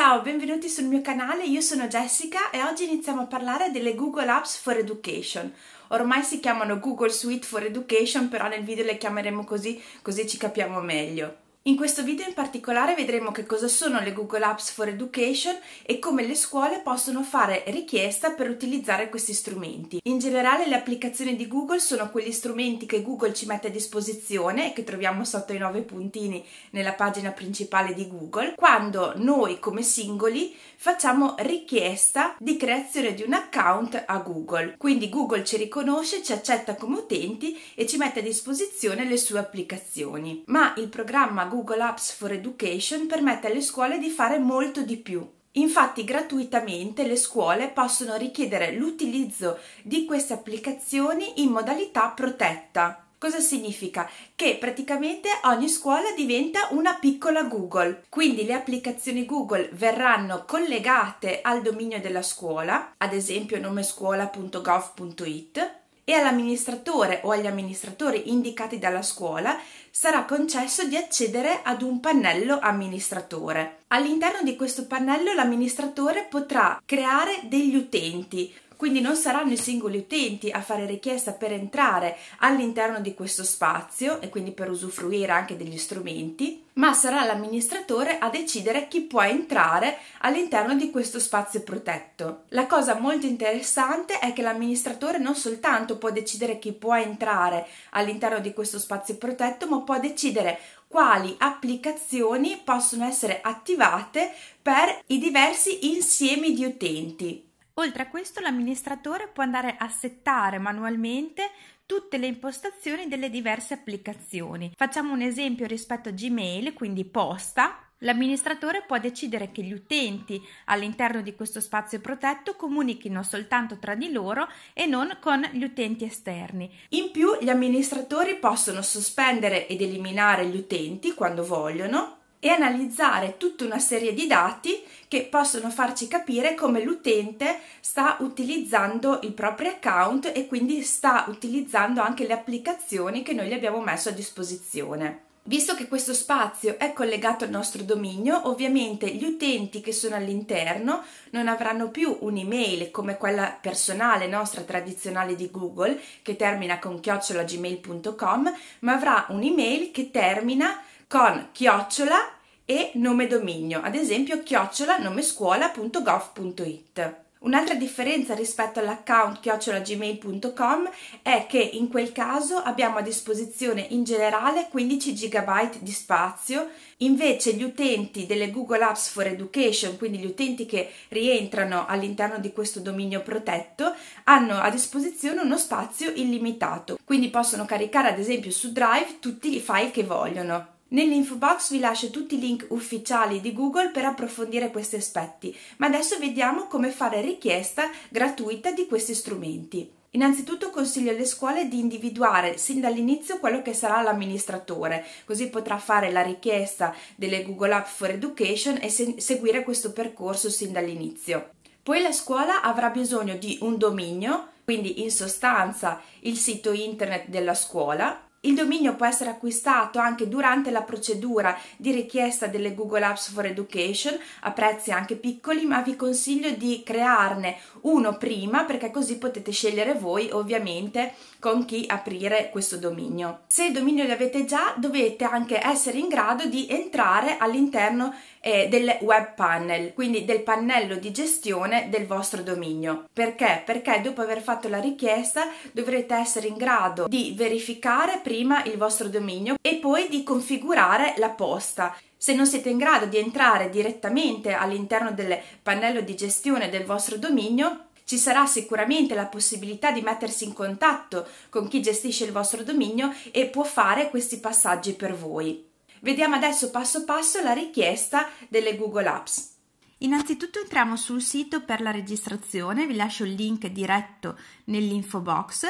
Ciao, benvenuti sul mio canale, io sono Jessica e oggi iniziamo a parlare delle Google Apps for Education. Ormai si chiamano Google Suite for Education, però nel video le chiameremo così, così ci capiamo meglio. In questo video in particolare vedremo che cosa sono le Google Apps for Education e come le scuole possono fare richiesta per utilizzare questi strumenti. In generale le applicazioni di Google sono quegli strumenti che Google ci mette a disposizione che troviamo sotto i nove puntini nella pagina principale di Google quando noi come singoli facciamo richiesta di creazione di un account a Google. Quindi Google ci riconosce, ci accetta come utenti e ci mette a disposizione le sue applicazioni. Ma il programma Google Google Apps for Education permette alle scuole di fare molto di più. Infatti gratuitamente le scuole possono richiedere l'utilizzo di queste applicazioni in modalità protetta. Cosa significa? Che praticamente ogni scuola diventa una piccola Google, quindi le applicazioni Google verranno collegate al dominio della scuola, ad esempio nomescuola.gov.it e all'amministratore o agli amministratori indicati dalla scuola sarà concesso di accedere ad un pannello amministratore. All'interno di questo pannello l'amministratore potrà creare degli utenti, quindi non saranno i singoli utenti a fare richiesta per entrare all'interno di questo spazio e quindi per usufruire anche degli strumenti, ma sarà l'amministratore a decidere chi può entrare all'interno di questo spazio protetto. La cosa molto interessante è che l'amministratore non soltanto può decidere chi può entrare all'interno di questo spazio protetto, ma può decidere quali applicazioni possono essere attivate per i diversi insiemi di utenti. Oltre a questo l'amministratore può andare a settare manualmente tutte le impostazioni delle diverse applicazioni. Facciamo un esempio rispetto a Gmail, quindi posta, L'amministratore può decidere che gli utenti all'interno di questo spazio protetto comunichino soltanto tra di loro e non con gli utenti esterni. In più gli amministratori possono sospendere ed eliminare gli utenti quando vogliono e analizzare tutta una serie di dati che possono farci capire come l'utente sta utilizzando il proprio account e quindi sta utilizzando anche le applicazioni che noi gli abbiamo messo a disposizione. Visto che questo spazio è collegato al nostro dominio, ovviamente gli utenti che sono all'interno non avranno più un'email come quella personale nostra tradizionale di Google che termina con chiocciolagmail.com, ma avrà un'email che termina con chiocciola e nome dominio, ad esempio chiocciola nomescuola.gov.it. Un'altra differenza rispetto all'account chiocciolagmail.com è che in quel caso abbiamo a disposizione in generale 15 GB di spazio, invece gli utenti delle Google Apps for Education, quindi gli utenti che rientrano all'interno di questo dominio protetto, hanno a disposizione uno spazio illimitato, quindi possono caricare ad esempio su Drive tutti i file che vogliono. Nell'info box vi lascio tutti i link ufficiali di Google per approfondire questi aspetti, ma adesso vediamo come fare richiesta gratuita di questi strumenti. Innanzitutto consiglio alle scuole di individuare sin dall'inizio quello che sarà l'amministratore, così potrà fare la richiesta delle Google App for Education e se seguire questo percorso sin dall'inizio. Poi la scuola avrà bisogno di un dominio, quindi in sostanza il sito internet della scuola, il dominio può essere acquistato anche durante la procedura di richiesta delle Google Apps for Education a prezzi anche piccoli, ma vi consiglio di crearne uno prima perché così potete scegliere voi ovviamente con chi aprire questo dominio. Se il dominio lo avete già, dovete anche essere in grado di entrare all'interno eh, del web panel, quindi del pannello di gestione del vostro dominio. Perché? Perché dopo aver fatto la richiesta dovrete essere in grado di verificare prima il vostro dominio e poi di configurare la posta. Se non siete in grado di entrare direttamente all'interno del pannello di gestione del vostro dominio, ci sarà sicuramente la possibilità di mettersi in contatto con chi gestisce il vostro dominio e può fare questi passaggi per voi. Vediamo adesso passo passo la richiesta delle Google Apps. Innanzitutto entriamo sul sito per la registrazione, vi lascio il link diretto nell'info box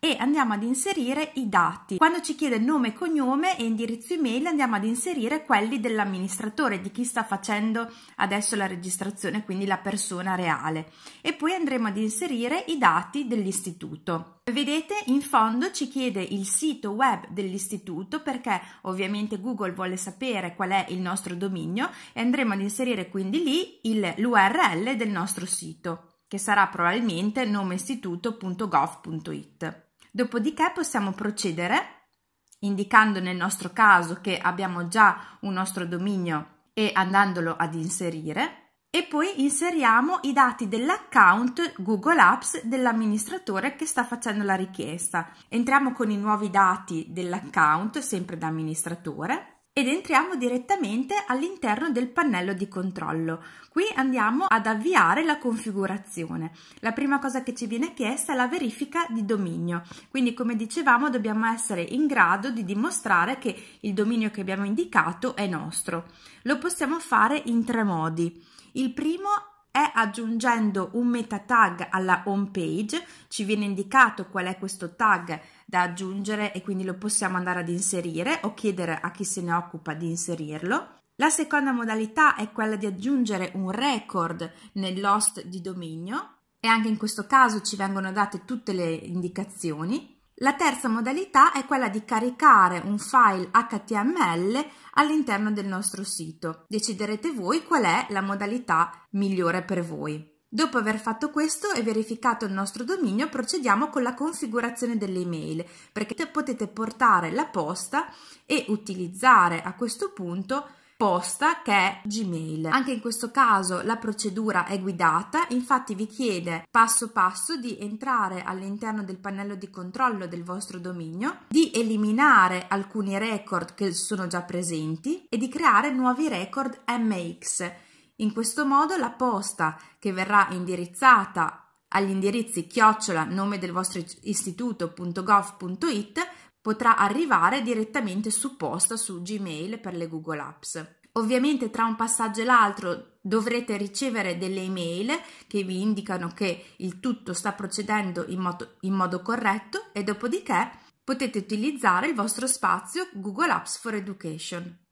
e andiamo ad inserire i dati. Quando ci chiede nome, cognome e indirizzo email andiamo ad inserire quelli dell'amministratore, di chi sta facendo adesso la registrazione, quindi la persona reale. E poi andremo ad inserire i dati dell'istituto. Vedete in fondo ci chiede il sito web dell'istituto perché ovviamente Google vuole sapere qual è il nostro dominio e andremo ad inserire quindi lì l'URL del nostro sito che sarà probabilmente nomeistituto.gov.it. Dopodiché possiamo procedere indicando nel nostro caso che abbiamo già un nostro dominio e andandolo ad inserire e poi inseriamo i dati dell'account Google Apps dell'amministratore che sta facendo la richiesta. Entriamo con i nuovi dati dell'account, sempre da amministratore, ed entriamo direttamente all'interno del pannello di controllo. Qui andiamo ad avviare la configurazione. La prima cosa che ci viene chiesta è la verifica di dominio, quindi come dicevamo dobbiamo essere in grado di dimostrare che il dominio che abbiamo indicato è nostro. Lo possiamo fare in tre modi. Il primo è aggiungendo un meta tag alla home page, ci viene indicato qual è questo tag da aggiungere e quindi lo possiamo andare ad inserire o chiedere a chi se ne occupa di inserirlo. La seconda modalità è quella di aggiungere un record nell'host di dominio e anche in questo caso ci vengono date tutte le indicazioni la terza modalità è quella di caricare un file HTML all'interno del nostro sito. Deciderete voi qual è la modalità migliore per voi. Dopo aver fatto questo e verificato il nostro dominio procediamo con la configurazione delle email perché potete portare la posta e utilizzare a questo punto posta che è Gmail. Anche in questo caso la procedura è guidata, infatti vi chiede passo passo di entrare all'interno del pannello di controllo del vostro dominio, di eliminare alcuni record che sono già presenti e di creare nuovi record MX. In questo modo la posta che verrà indirizzata agli indirizzi chiocciola nome del vostro istituto.gov.it potrà arrivare direttamente su posta su Gmail per le Google Apps. Ovviamente tra un passaggio e l'altro dovrete ricevere delle email che vi indicano che il tutto sta procedendo in modo, in modo corretto e dopodiché potete utilizzare il vostro spazio Google Apps for Education.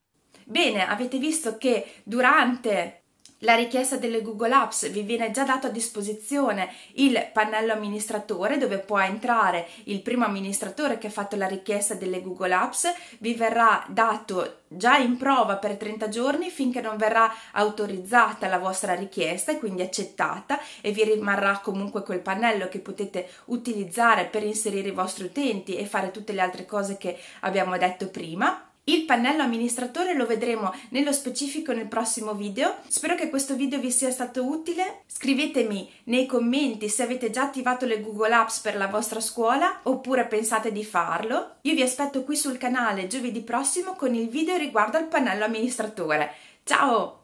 Bene, avete visto che durante la richiesta delle Google Apps, vi viene già dato a disposizione il pannello amministratore dove può entrare il primo amministratore che ha fatto la richiesta delle Google Apps, vi verrà dato già in prova per 30 giorni finché non verrà autorizzata la vostra richiesta e quindi accettata e vi rimarrà comunque quel pannello che potete utilizzare per inserire i vostri utenti e fare tutte le altre cose che abbiamo detto prima il pannello amministratore lo vedremo nello specifico nel prossimo video. Spero che questo video vi sia stato utile. Scrivetemi nei commenti se avete già attivato le Google Apps per la vostra scuola oppure pensate di farlo. Io vi aspetto qui sul canale giovedì prossimo con il video riguardo al pannello amministratore. Ciao!